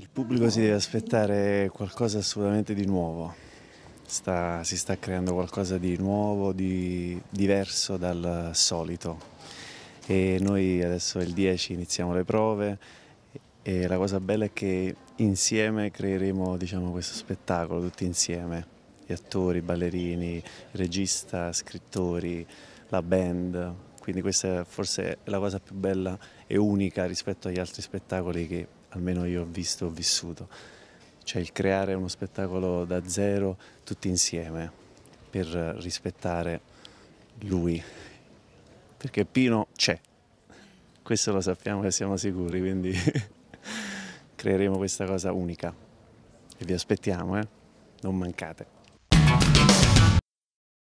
Il pubblico si deve aspettare qualcosa assolutamente di nuovo, sta, si sta creando qualcosa di nuovo, di diverso dal solito e noi adesso il 10 iniziamo le prove e la cosa bella è che insieme creeremo diciamo, questo spettacolo, tutti insieme, gli attori, i ballerini, regista, scrittori, la band, quindi questa è forse la cosa più bella e unica rispetto agli altri spettacoli che almeno io ho visto, ho vissuto. Cioè il creare uno spettacolo da zero tutti insieme per rispettare lui. Perché Pino c'è, questo lo sappiamo e siamo sicuri, quindi creeremo questa cosa unica. E vi aspettiamo, eh? Non mancate.